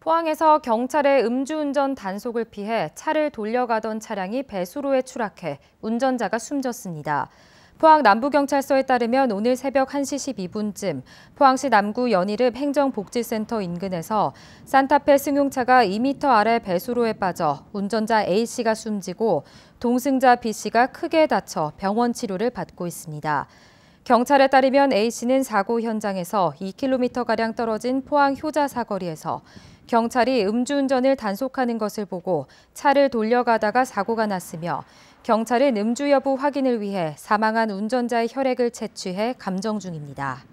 포항에서 경찰의 음주운전 단속을 피해 차를 돌려가던 차량이 배수로에 추락해 운전자가 숨졌습니다. 포항 남부경찰서에 따르면 오늘 새벽 1시 12분쯤 포항시 남구 연희읍 행정복지센터 인근에서 산타페 승용차가 2m 아래 배수로에 빠져 운전자 A씨가 숨지고 동승자 B씨가 크게 다쳐 병원 치료를 받고 있습니다. 경찰에 따르면 A씨는 사고 현장에서 2km가량 떨어진 포항 효자 사거리에서 경찰이 음주운전을 단속하는 것을 보고 차를 돌려가다가 사고가 났으며 경찰은 음주 여부 확인을 위해 사망한 운전자의 혈액을 채취해 감정 중입니다.